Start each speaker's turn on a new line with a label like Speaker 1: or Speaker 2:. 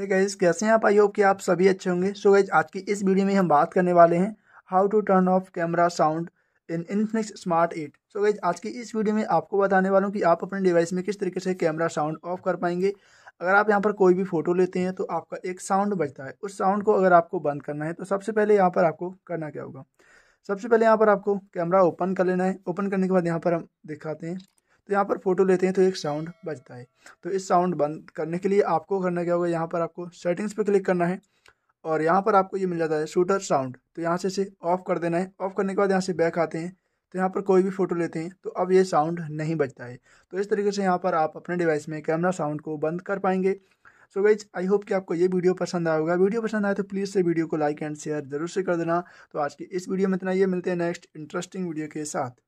Speaker 1: hey कैसे हैं आप आई होप कि आप सभी अच्छे होंगे सो so गाइज आज की इस वीडियो में हम बात करने वाले हैं how to turn off camera sound in Infinix smart eight so guys आज की इस वीडियो में आपको बताने वाला हूँ कि आप अपने डिवाइस में किस तरीके से कैमरा साउंड ऑफ कर पाएंगे अगर आप यहाँ पर कोई भी फ़ोटो लेते हैं तो आपका एक साउंड बजता है उस साउंड को अगर आपको बंद करना है तो सबसे पहले यहाँ पर आपको करना क्या होगा सबसे पहले यहाँ पर आपको कैमरा ओपन कर लेना है ओपन करने के बाद यहाँ पर हम दिखाते हैं तो यहाँ पर फ़ोटो लेते हैं तो एक साउंड बजता है तो इस साउंड बंद करने के लिए आपको करना क्या होगा यहाँ पर आपको सेटिंग्स पर क्लिक करना है और यहाँ पर आपको ये मिल जाता है शूटर साउंड तो यहाँ से इसे ऑफ़ कर देना है ऑफ़ करने के बाद यहाँ से बैक आते हैं तो यहाँ पर कोई भी फ़ोटो लेते हैं तो अब ये साउंड नहीं बजता है तो इस तरीके से यहाँ पर आप अपने डिवाइस में कैमरा साउंड को बंद कर पाएंगे सो वेज आई होप कि आपको ये वीडियो पसंद आया होगा वीडियो पसंद आए तो प्लीज़ से वीडियो को लाइक एंड शेयर जरूर से कर देना तो आज की इस वीडियो में इतना ये मिलते हैं नेक्स्ट इंटरेस्टिंग वीडियो के साथ